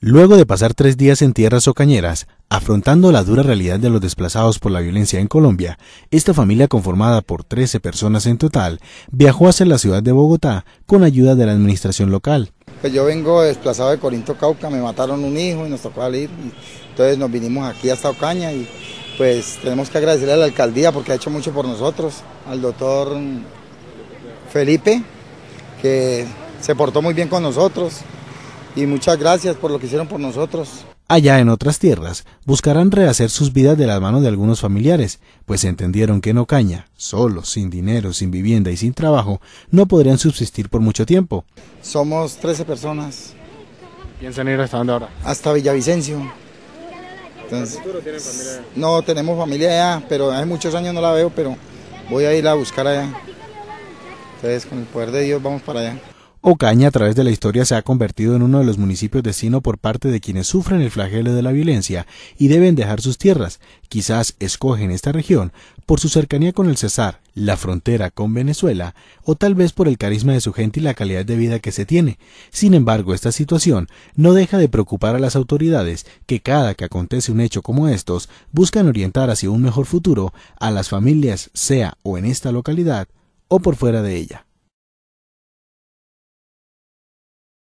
Luego de pasar tres días en tierras ocañeras, afrontando la dura realidad de los desplazados por la violencia en Colombia, esta familia conformada por 13 personas en total viajó hacia la ciudad de Bogotá con ayuda de la administración local. Pues yo vengo desplazado de Corinto Cauca, me mataron un hijo y nos tocó salir, entonces nos vinimos aquí hasta Ocaña y pues tenemos que agradecerle a la alcaldía porque ha hecho mucho por nosotros, al doctor Felipe, que se portó muy bien con nosotros, y muchas gracias por lo que hicieron por nosotros. Allá en otras tierras, buscarán rehacer sus vidas de las manos de algunos familiares, pues entendieron que en Ocaña, solos, sin dinero, sin vivienda y sin trabajo, no podrían subsistir por mucho tiempo. Somos 13 personas. ¿Piensan ir hasta dónde ahora? Hasta Villavicencio. familia No, tenemos familia allá, pero hace muchos años no la veo, pero voy a ir a buscar allá. Entonces, con el poder de Dios, vamos para allá. Ocaña a través de la historia se ha convertido en uno de los municipios destino por parte de quienes sufren el flagelo de la violencia y deben dejar sus tierras. Quizás escogen esta región por su cercanía con el Cesar, la frontera con Venezuela, o tal vez por el carisma de su gente y la calidad de vida que se tiene. Sin embargo, esta situación no deja de preocupar a las autoridades que cada que acontece un hecho como estos buscan orientar hacia un mejor futuro a las familias, sea o en esta localidad o por fuera de ella.